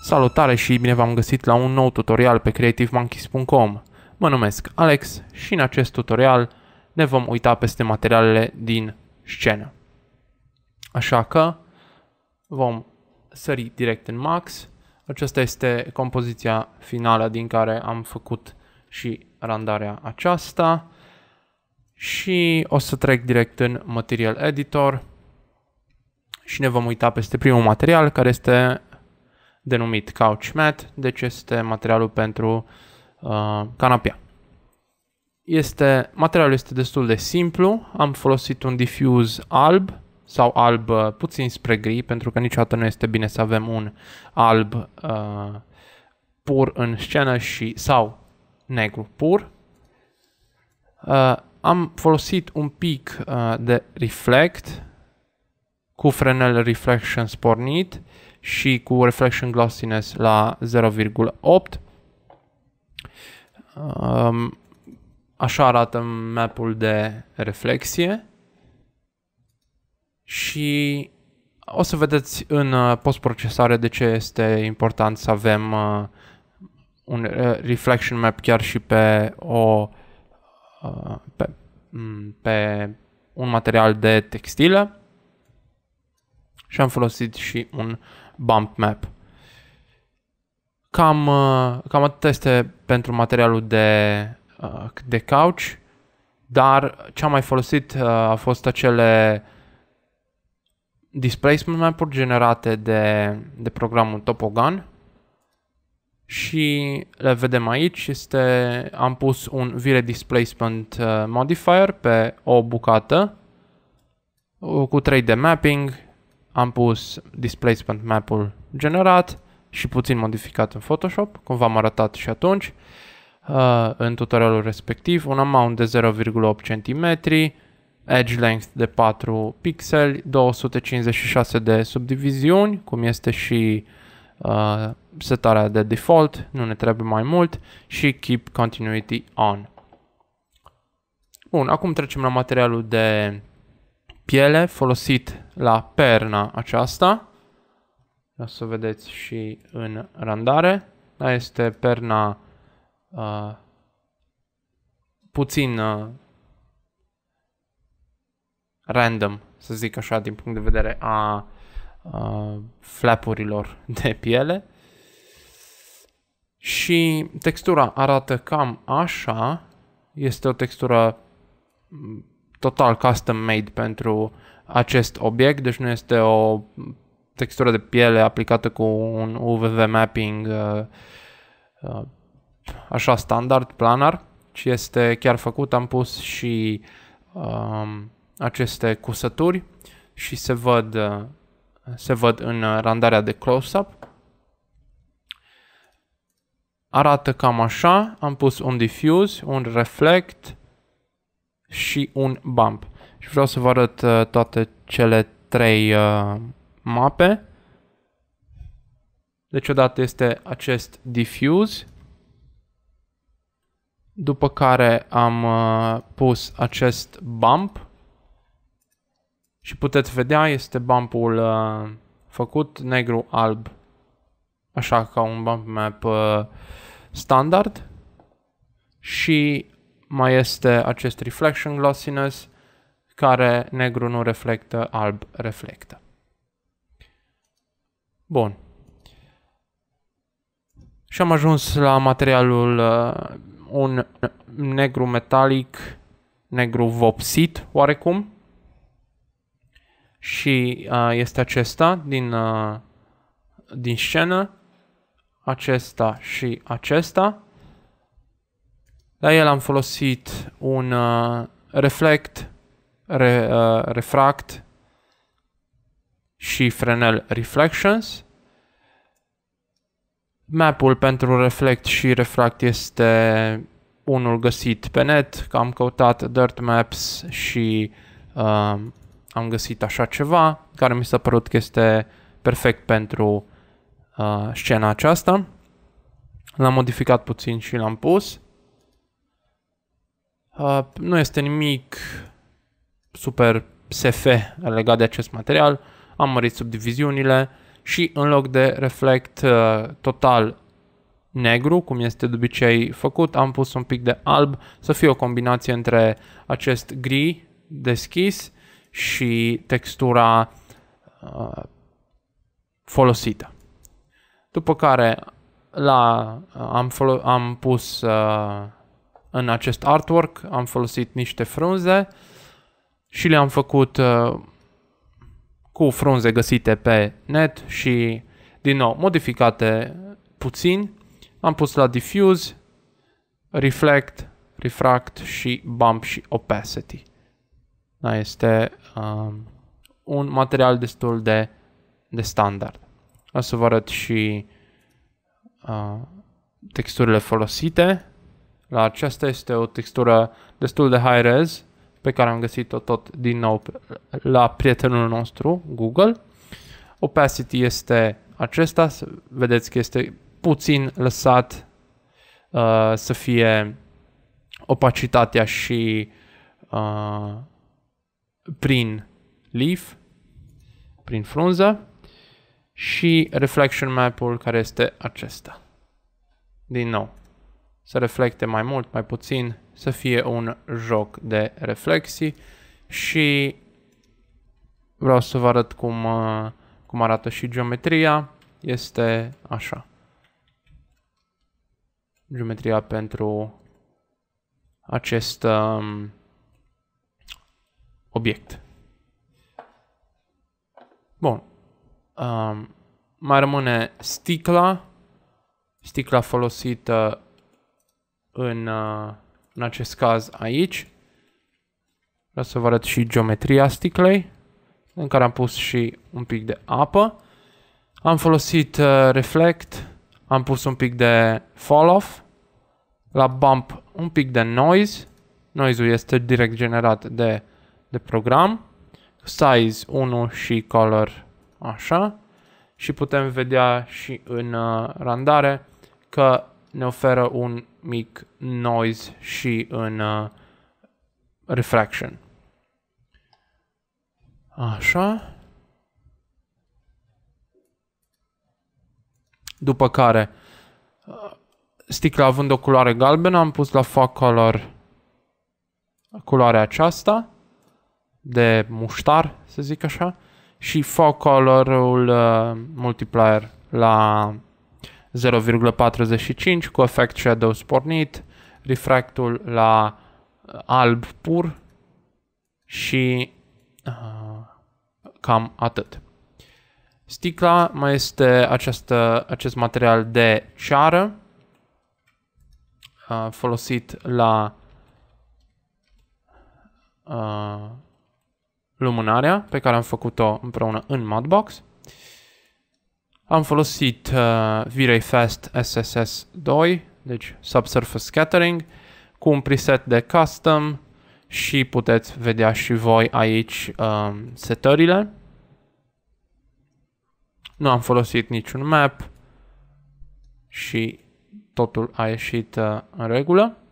Salutare și bine v-am găsit la un nou tutorial pe creativemonkeys.com. Mă numesc Alex și în acest tutorial ne vom uita peste materialele din scenă. Așa că vom sări direct în max. Aceasta este compoziția finală din care am făcut și randarea aceasta și o să trec direct în Material Editor și ne vom uita peste primul material care este denumit Couch Mat, deci este materialul pentru uh, canapea. Este, materialul este destul de simplu, am folosit un difuz alb sau alb uh, puțin spre gri, pentru că niciodată nu este bine să avem un alb uh, pur în scenă și sau negru pur. Uh, am folosit un pic uh, de reflect cu frenel reflection spornit și cu reflection glossiness la 0,8. Um, așa arată mapul de reflexie și o să vedeți în uh, postprocesare de ce este important să avem uh, un uh, reflection map chiar și pe o uh, pe, mm, pe un material de textilă și am folosit și un bump map. Cam, uh, cam atât este pentru materialul de, de couch, dar ce am mai folosit a fost acele displacement map-uri generate de, de programul Topogun, și le vedem aici, este, am pus un vire displacement uh, modifier pe o bucată uh, cu 3D mapping, am pus displacement map-ul generat și puțin modificat în Photoshop, cum v-am arătat și atunci uh, în tutorialul respectiv, un amount de 0,8 cm, edge length de 4 pixeli, 256 de subdiviziuni, cum este și uh, setarea de default, nu ne trebuie mai mult și keep continuity on. Bun, acum trecem la materialul de piele folosit la perna aceasta. O să vedeți și în randare. Da, este perna uh, puțin uh, random, să zic așa, din punct de vedere a uh, flapurilor de piele și textura arată cam așa. Este o textură mm, total custom made pentru acest obiect, deci nu este o textură de piele aplicată cu un UVV mapping uh, uh, așa standard, planar, ci este chiar făcut. Am pus și um, aceste cusături și se văd, uh, se văd în randarea de close-up arată cam așa. Am pus un diffuse, un reflect și un bump. Și vreau să vă arăt uh, toate cele trei uh, mape. Deci odată este acest diffuse, după care am uh, pus acest bump și puteți vedea este bumpul uh, făcut negru-alb așa ca un bump map uh, standard și mai este acest reflection glossiness care negru nu reflectă, alb reflectă. Bun. Și am ajuns la materialul uh, un negru metalic, negru vopsit oarecum. Și uh, este acesta din, uh, din scenă acesta și acesta. La el am folosit un uh, reflect, re, uh, refract și Fresnel Reflections. Mapul pentru reflect și refract este unul găsit pe net, că am căutat Dirt Maps și uh, am găsit așa ceva, care mi s-a părut că este perfect pentru Uh, scena aceasta. L-am modificat puțin și l-am pus. Uh, nu este nimic super SF legat de acest material. Am mărit subdiviziunile și în loc de reflect uh, total negru, cum este de obicei făcut, am pus un pic de alb să fie o combinație între acest gri deschis și textura uh, folosită. După care la, am, folo- am pus uh, în acest artwork, am folosit niște frunze și le-am făcut uh, cu frunze găsite pe net și din nou modificate puțin. Am pus la diffuse, reflect, refract și bump și opacity. Da, este uh, un material destul de, de standard. O să vă arăt și uh, texturile folosite. La aceasta este o textură destul de high res pe care am găsit-o tot din nou la prietenul nostru, Google. Opacity este acesta, vedeți că este puțin lăsat uh, să fie opacitatea și uh, prin leaf, prin frunză și reflection map-ul care este acesta. Din nou, să reflecte mai mult, mai puțin, să fie un joc de reflexii și vreau să vă arăt cum, uh, cum arată și geometria. Este așa. Geometria pentru acest um, obiect. Bun. Um, mai rămâne sticla, sticla folosită în, uh, în acest caz aici. Vreau să vă arăt și geometria sticlei, în care am pus și un pic de apă. Am folosit uh, reflect, am pus un pic de fall-off, la bump un pic de noise, noise-ul este direct generat de, de program, size 1 și color Așa. Și putem vedea și în uh, randare că ne oferă un mic noise și în uh, refraction. Așa. După care, uh, sticla având o culoare galbenă, am pus la fac color culoarea aceasta de muștar, să zic așa și focolorul uh, multiplier la 0,45 cu effect shadow spornit, refractul la uh, alb pur și uh, cam atât. Sticla mai este această, acest material de ceară uh, folosit la uh, lumânarea pe care am făcut-o împreună în Modbox. Am folosit uh, V-Ray Fast SSS2, deci Subsurface Scattering, cu un preset de custom și puteți vedea și voi aici uh, setările. Nu am folosit niciun map și totul a ieșit uh, în regulă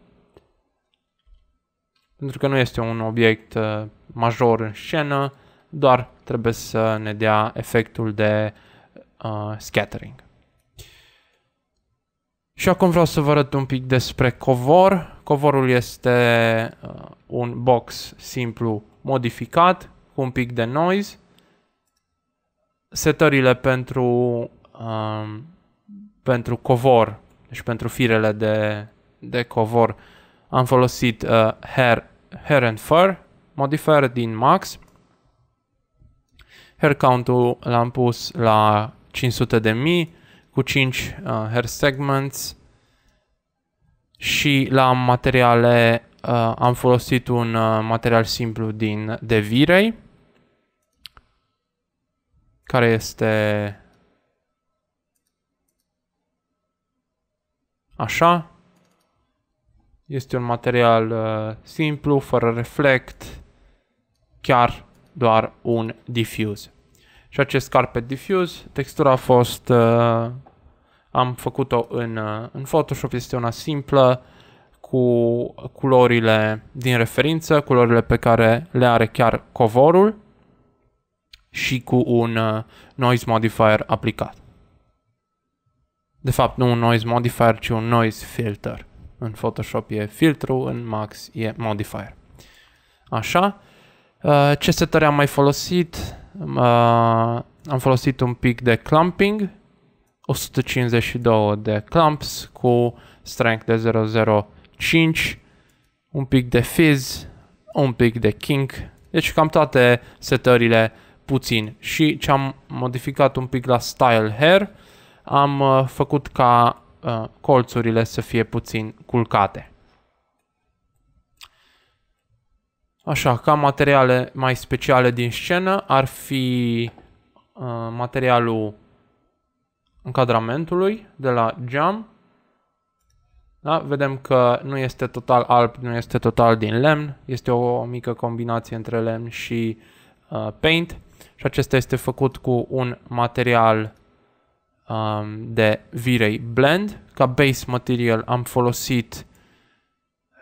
pentru că nu este un obiect uh, major în scenă, doar trebuie să ne dea efectul de uh, scattering. Și acum vreau să vă arăt un pic despre covor. Covorul este uh, un box simplu modificat cu un pic de noise. Setările pentru, uh, pentru covor, deci pentru firele de, de covor, am folosit uh, hair far modifier din max. Hair count-ul l-am pus la 500 de mii cu 5 uh, hair segments și la materiale uh, am folosit un uh, material simplu din devirei care este așa este un material uh, simplu, fără reflect, chiar doar un diffuse. Și acest carpet diffuse, textura a fost, uh, am făcut-o în, uh, în Photoshop, este una simplă, cu culorile din referință, culorile pe care le are chiar covorul și cu un uh, noise modifier aplicat. De fapt, nu un noise modifier, ci un noise filter în Photoshop e filtru, în Max e modifier. Așa. Uh, ce setări am mai folosit? Uh, am folosit un pic de clumping, 152 de clumps cu strength de 005, un pic de fizz, un pic de kink, deci cam toate setările puțin. Și ce am modificat un pic la style hair, am uh, făcut ca Uh, colțurile să fie puțin culcate. Așa, ca materiale mai speciale din scenă ar fi uh, materialul încadramentului de la geam. Da? Vedem că nu este total alb, nu este total din lemn, este o mică combinație între lemn și uh, paint și acesta este făcut cu un material um, de V-Ray Blend. Ca base material am folosit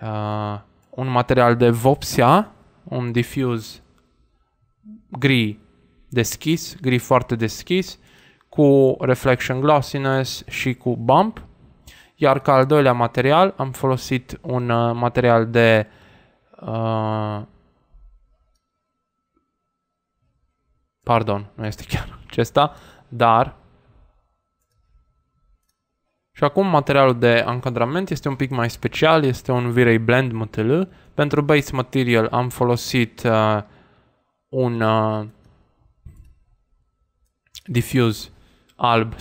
uh, un material de Vopsia, un diffuse gri deschis, gri foarte deschis, cu reflection glossiness și cu bump. Iar ca al doilea material am folosit un uh, material de uh, pardon, nu este chiar acesta, dar și acum materialul de încadrament este un pic mai special, este un V-Ray Blend MTL. Pentru base material am folosit uh, un uh, diffuse alb,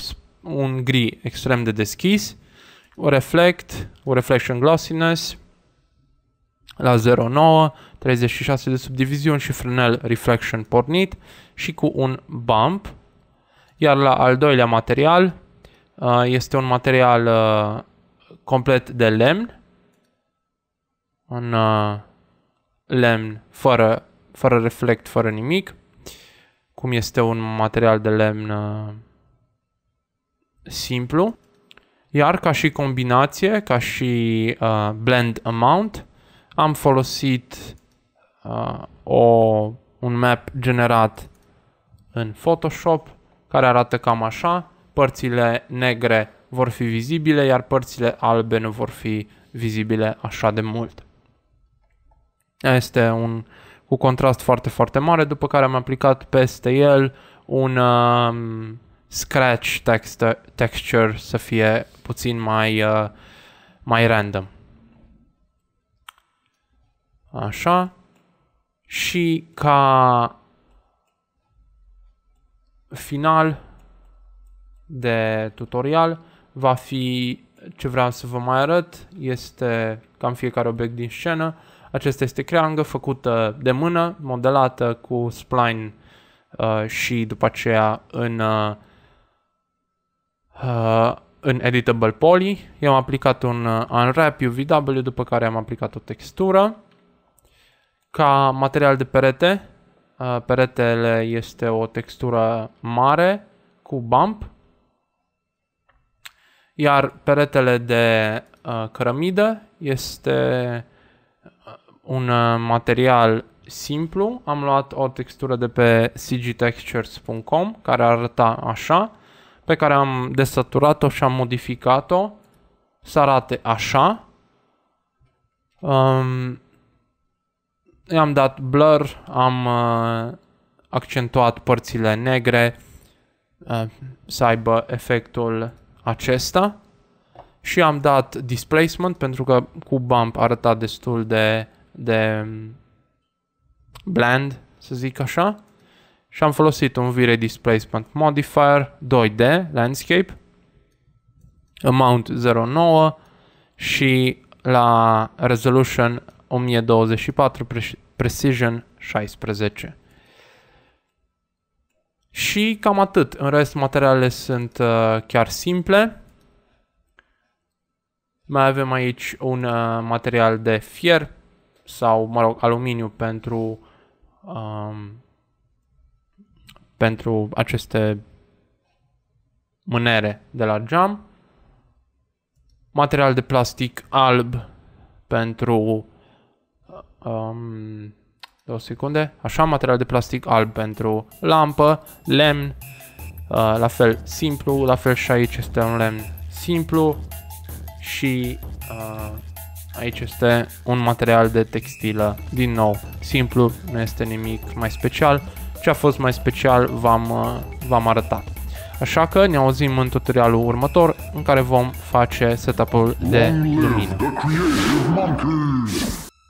un gri extrem de deschis, o reflect, o reflection glossiness la 0,9, 36 de subdiviziuni și frenel reflection pornit și cu un bump. Iar la al doilea material Uh, este un material uh, complet de lemn, un uh, lemn fără, fără reflect, fără nimic, cum este un material de lemn simplu. Iar ca și combinație, ca și blend amount, am folosit o, un map generat în Photoshop care arată cam așa părțile negre vor fi vizibile, iar părțile albe nu vor fi vizibile așa de mult. Este un cu contrast foarte, foarte mare, după care am aplicat peste el un um, scratch text, texture să fie puțin mai, uh, mai random. Așa. Și ca final de tutorial va fi ce vreau să vă mai arăt, este cam fiecare obiect din scenă. Acesta este creangă făcută de mână, modelată cu spline uh, și după aceea în, uh, în editable poly. I-am aplicat un uh, unwrap UVW, după care am aplicat o textură. Ca material de perete, uh, peretele este o textură mare cu bump iar peretele de uh, cărămidă este uh, un uh, material simplu. Am luat o textură de pe cgtextures.com care arăta așa, pe care am desaturat-o și am modificat-o să arate așa. Um, i-am dat blur, am uh, accentuat părțile negre uh, să aibă efectul acesta și am dat displacement pentru că cu bump arăta destul de, de bland, să zic așa. Și am folosit un vire displacement modifier 2D landscape amount 09 și la resolution 1024 precision 16. Și cam atât. În rest, materialele sunt uh, chiar simple. Mai avem aici un uh, material de fier sau, mă rog, aluminiu pentru, um, pentru aceste mânere de la geam. Material de plastic alb pentru uh, um, Două secunde. Așa, material de plastic alb pentru lampă, lemn, uh, la fel simplu, la fel și aici este un lemn simplu și uh, aici este un material de textilă, din nou, simplu, nu este nimic mai special. Ce a fost mai special v-am, uh, v-am arătat. Așa că ne auzim în tutorialul următor în care vom face setup-ul de lumină.